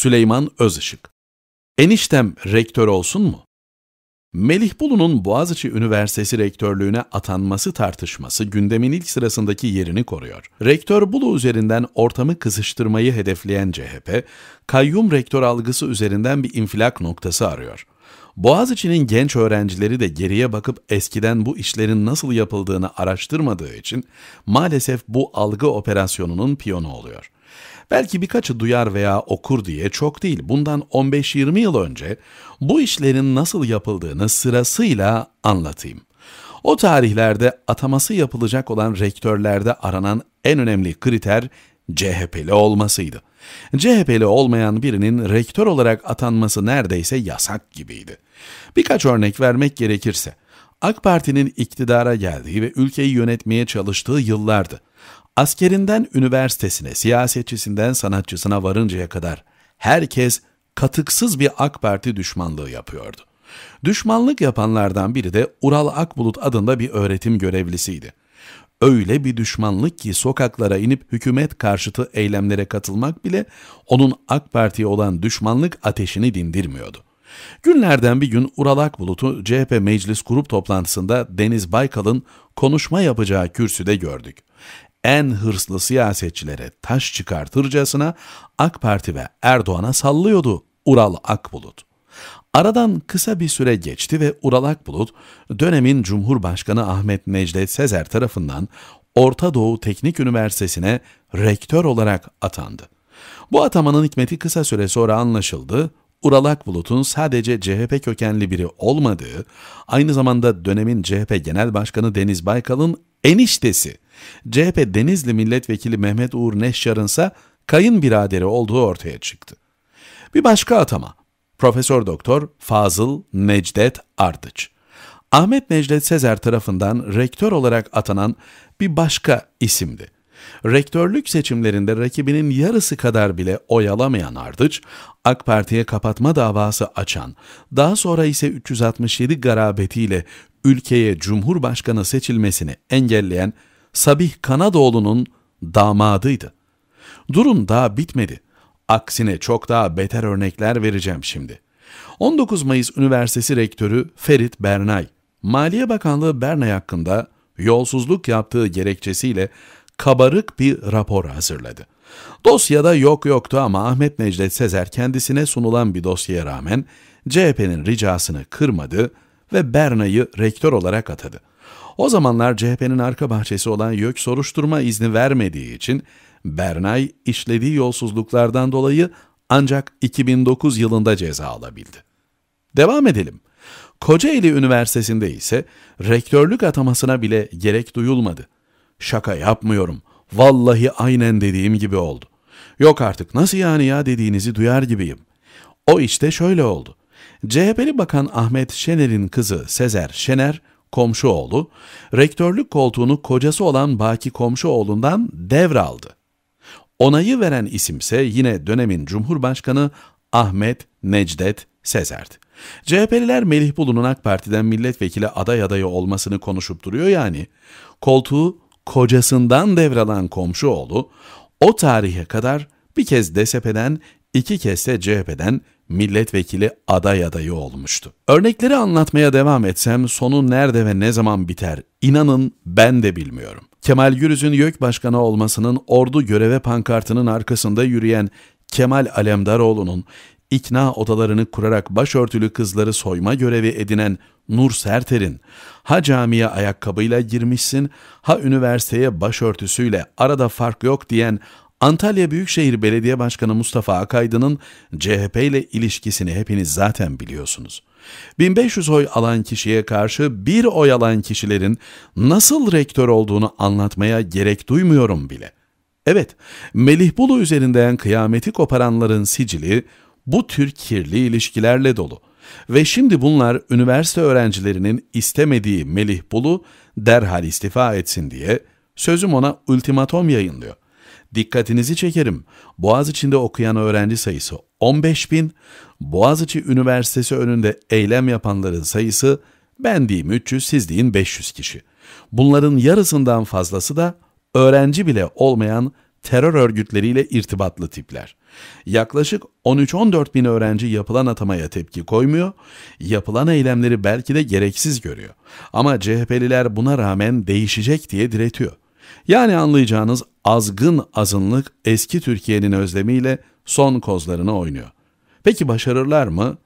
Süleyman Özışık. Eniştem rektör olsun mu? Melih Bulu'nun Boğaziçi Üniversitesi rektörlüğüne atanması tartışması gündemin ilk sırasındaki yerini koruyor. Rektör Bulu üzerinden ortamı kızıştırmayı hedefleyen CHP, kayyum rektör algısı üzerinden bir infilak noktası arıyor. Boğaziçi'nin genç öğrencileri de geriye bakıp eskiden bu işlerin nasıl yapıldığını araştırmadığı için maalesef bu algı operasyonunun piyonu oluyor. Belki birkaçı duyar veya okur diye çok değil. Bundan 15-20 yıl önce bu işlerin nasıl yapıldığını sırasıyla anlatayım. O tarihlerde ataması yapılacak olan rektörlerde aranan en önemli kriter CHP'li olmasıydı. CHP'li olmayan birinin rektör olarak atanması neredeyse yasak gibiydi. Birkaç örnek vermek gerekirse, AK Parti'nin iktidara geldiği ve ülkeyi yönetmeye çalıştığı yıllardı. Askerinden üniversitesine, siyasetçisinden sanatçısına varıncaya kadar herkes katıksız bir AK Parti düşmanlığı yapıyordu. Düşmanlık yapanlardan biri de Ural Akbulut adında bir öğretim görevlisiydi. Öyle bir düşmanlık ki sokaklara inip hükümet karşıtı eylemlere katılmak bile onun AK Parti'ye olan düşmanlık ateşini dindirmiyordu. Günlerden bir gün Ural Akbulut'u CHP Meclis Grup toplantısında Deniz Baykal'ın konuşma yapacağı kürsüde gördük en hırslı siyasetçilere taş çıkartırcasına AK Parti ve Erdoğan'a sallıyordu Ural Akbulut. Aradan kısa bir süre geçti ve Ural Akbulut, dönemin Cumhurbaşkanı Ahmet Necdet Sezer tarafından Orta Doğu Teknik Üniversitesi'ne rektör olarak atandı. Bu atamanın hikmeti kısa süre sonra anlaşıldı. Ural Akbulut'un sadece CHP kökenli biri olmadığı, aynı zamanda dönemin CHP Genel Başkanı Deniz Baykal'ın eniştesi CHP Denizli Milletvekili Mehmet Uğur Neşyar'ın ise kayınbiraderi olduğu ortaya çıktı. Bir başka atama Profesör Doktor Fazıl Necdet Ardıç. Ahmet Necdet Sezer tarafından rektör olarak atanan bir başka isimdi. Rektörlük seçimlerinde rakibinin yarısı kadar bile oy alamayan Ardıç, AK Parti'ye kapatma davası açan, daha sonra ise 367 garabetiyle ülkeye cumhurbaşkanı seçilmesini engelleyen Sabih Kanadoğlu'nun damadıydı. Durum daha bitmedi. Aksine çok daha beter örnekler vereceğim şimdi. 19 Mayıs Üniversitesi Rektörü Ferit Bernay, Maliye Bakanlığı Bernay hakkında yolsuzluk yaptığı gerekçesiyle kabarık bir rapor hazırladı. Dosyada yok yoktu ama Ahmet Necdet Sezer kendisine sunulan bir dosyaya rağmen CHP'nin ricasını kırmadı ve Berna'yı rektör olarak atadı. O zamanlar CHP'nin arka bahçesi olan YÖK soruşturma izni vermediği için Bernay işlediği yolsuzluklardan dolayı ancak 2009 yılında ceza alabildi. Devam edelim. Kocaeli Üniversitesi'nde ise rektörlük atamasına bile gerek duyulmadı. Şaka yapmıyorum. Vallahi aynen dediğim gibi oldu. Yok artık nasıl yani ya dediğinizi duyar gibiyim. O işte şöyle oldu. CHP'li Bakan Ahmet Şener'in kızı Sezer Şener, Komşuoğlu, rektörlük koltuğunu kocası olan Baki Komşuoğlu'ndan devraldı. Onayı veren isimse yine dönemin Cumhurbaşkanı Ahmet Necdet Sezer'di. CHP'liler Melih Bulu'nun AK Parti'den milletvekili aday adayı olmasını konuşup duruyor yani. Koltuğu kocasından devralan komşuoğlu o tarihe kadar bir kez DSP'den iki kez de CHP'den milletvekili aday adayı olmuştu. Örnekleri anlatmaya devam etsem sonu nerede ve ne zaman biter inanın ben de bilmiyorum. Kemal Gürüz'ün YÖK Başkanı olmasının ordu göreve pankartının arkasında yürüyen Kemal Alemdaroğlu'nun ikna odalarını kurarak başörtülü kızları soyma görevi edinen Nur Serter'in ha camiye ayakkabıyla girmişsin ha üniversiteye başörtüsüyle arada fark yok diyen Antalya Büyükşehir Belediye Başkanı Mustafa Akaydın'ın CHP ile ilişkisini hepiniz zaten biliyorsunuz. 1500 oy alan kişiye karşı bir oy alan kişilerin nasıl rektör olduğunu anlatmaya gerek duymuyorum bile. Evet, Melih Bulu üzerinden kıyameti koparanların sicili bu tür kirli ilişkilerle dolu. Ve şimdi bunlar üniversite öğrencilerinin istemediği Melih Bulu derhal istifa etsin diye sözüm ona ultimatom yayınlıyor. Dikkatinizi çekerim. Boğaziçi'nde okuyan öğrenci sayısı 15 bin, Boğaziçi Üniversitesi önünde eylem yapanların sayısı ben diyeyim 300, siz deyin 500 kişi. Bunların yarısından fazlası da öğrenci bile olmayan terör örgütleriyle irtibatlı tipler. Yaklaşık 13-14 bin öğrenci yapılan atamaya tepki koymuyor, yapılan eylemleri belki de gereksiz görüyor. Ama CHP'liler buna rağmen değişecek diye diretiyor. Yani anlayacağınız azgın azınlık eski Türkiye'nin özlemiyle son kozlarını oynuyor. Peki başarırlar mı?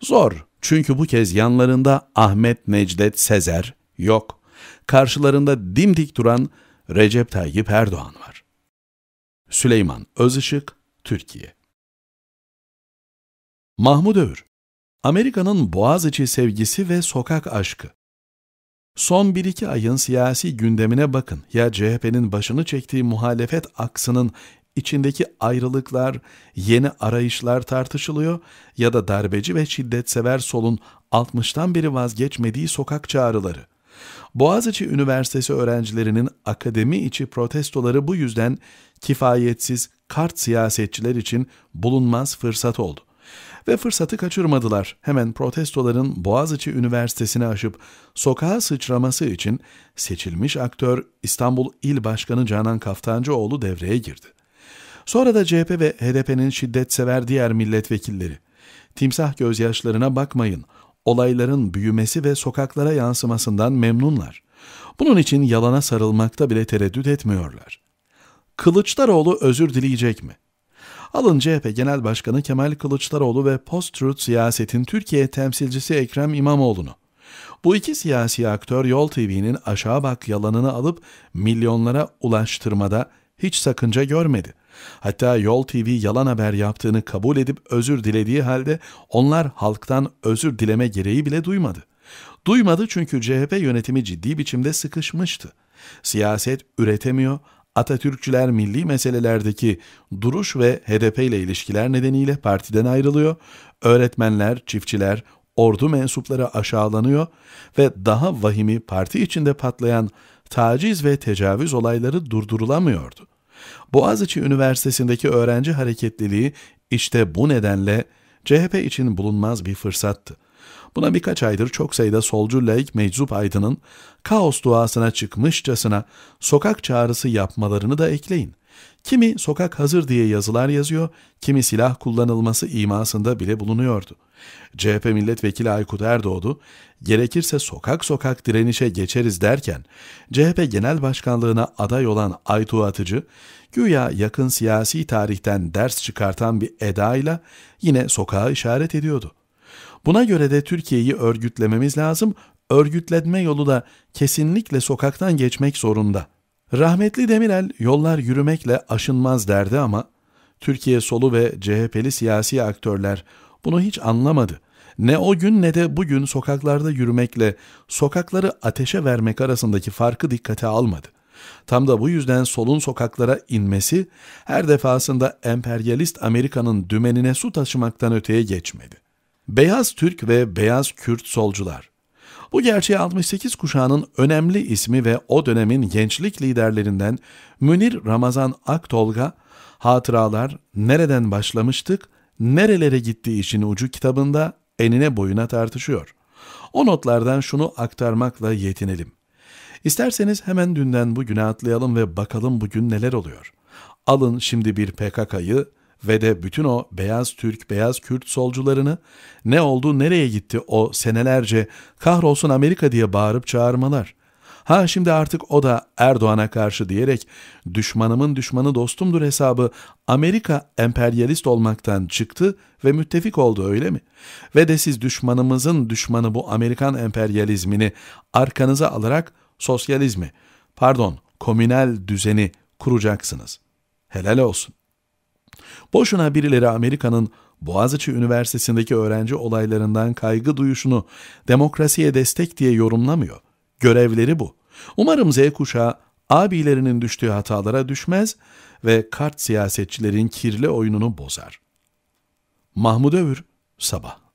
Zor. Çünkü bu kez yanlarında Ahmet Necdet Sezer yok. Karşılarında dimdik duran Recep Tayyip Erdoğan var. Süleyman Özışık, Türkiye. Mahmud Öğür Amerika'nın Boğaziçi sevgisi ve sokak aşkı. Son 1-2 ayın siyasi gündemine bakın ya CHP'nin başını çektiği muhalefet aksının içindeki ayrılıklar, yeni arayışlar tartışılıyor ya da darbeci ve şiddetsever solun 60'tan beri vazgeçmediği sokak çağrıları. Boğaziçi Üniversitesi öğrencilerinin akademi içi protestoları bu yüzden kifayetsiz kart siyasetçiler için bulunmaz fırsat oldu ve fırsatı kaçırmadılar. Hemen protestoların Boğaziçi Üniversitesi'ne aşıp sokağa sıçraması için seçilmiş aktör İstanbul İl Başkanı Canan Kaftancıoğlu devreye girdi. Sonra da CHP ve HDP'nin şiddetsever diğer milletvekilleri. Timsah gözyaşlarına bakmayın, olayların büyümesi ve sokaklara yansımasından memnunlar. Bunun için yalana sarılmakta bile tereddüt etmiyorlar. Kılıçdaroğlu özür dileyecek mi?'' Alın CHP Genel Başkanı Kemal Kılıçdaroğlu ve post-truth siyasetin Türkiye temsilcisi Ekrem İmamoğlu'nu. Bu iki siyasi aktör Yol TV'nin aşağı bak yalanını alıp milyonlara ulaştırmada hiç sakınca görmedi. Hatta Yol TV yalan haber yaptığını kabul edip özür dilediği halde onlar halktan özür dileme gereği bile duymadı. Duymadı çünkü CHP yönetimi ciddi biçimde sıkışmıştı. Siyaset üretemiyor, Atatürkçüler milli meselelerdeki duruş ve HDP ile ilişkiler nedeniyle partiden ayrılıyor, öğretmenler, çiftçiler, ordu mensupları aşağılanıyor ve daha vahimi parti içinde patlayan taciz ve tecavüz olayları durdurulamıyordu. Boğaziçi Üniversitesi'ndeki öğrenci hareketliliği işte bu nedenle CHP için bulunmaz bir fırsattı. Buna birkaç aydır çok sayıda solcu laik meczup aydının kaos duasına çıkmışçasına sokak çağrısı yapmalarını da ekleyin. Kimi sokak hazır diye yazılar yazıyor, kimi silah kullanılması imasında bile bulunuyordu. CHP milletvekili Aykut Erdoğdu, gerekirse sokak sokak direnişe geçeriz derken, CHP Genel Başkanlığına aday olan Aytuğ Atıcı, güya yakın siyasi tarihten ders çıkartan bir edayla yine sokağa işaret ediyordu. Buna göre de Türkiye'yi örgütlememiz lazım. Örgütlenme yolu da kesinlikle sokaktan geçmek zorunda. Rahmetli Demirel yollar yürümekle aşınmaz derdi ama Türkiye solu ve CHP'li siyasi aktörler bunu hiç anlamadı. Ne o gün ne de bugün sokaklarda yürümekle sokakları ateşe vermek arasındaki farkı dikkate almadı. Tam da bu yüzden solun sokaklara inmesi her defasında emperyalist Amerika'nın dümenine su taşımaktan öteye geçmedi. Beyaz Türk ve Beyaz Kürt solcular. Bu gerçeği 68 kuşağının önemli ismi ve o dönemin gençlik liderlerinden Münir Ramazan Aktolga, Hatıralar Nereden Başlamıştık, Nerelere Gitti İşin Ucu kitabında enine boyuna tartışıyor. O notlardan şunu aktarmakla yetinelim. İsterseniz hemen dünden bugüne atlayalım ve bakalım bugün neler oluyor. Alın şimdi bir PKK'yı, ve de bütün o beyaz Türk, beyaz Kürt solcularını ne oldu, nereye gitti o senelerce kahrolsun Amerika diye bağırıp çağırmalar. Ha şimdi artık o da Erdoğan'a karşı diyerek düşmanımın düşmanı dostumdur hesabı Amerika emperyalist olmaktan çıktı ve müttefik oldu öyle mi? Ve de siz düşmanımızın düşmanı bu Amerikan emperyalizmini arkanıza alarak sosyalizmi, pardon komünel düzeni kuracaksınız. Helal olsun. Boşuna birileri Amerika'nın Boğaziçi Üniversitesi'ndeki öğrenci olaylarından kaygı duyuşunu demokrasiye destek diye yorumlamıyor. Görevleri bu. Umarım Z kuşağı abilerinin düştüğü hatalara düşmez ve kart siyasetçilerin kirli oyununu bozar. Mahmud Övür, Sabah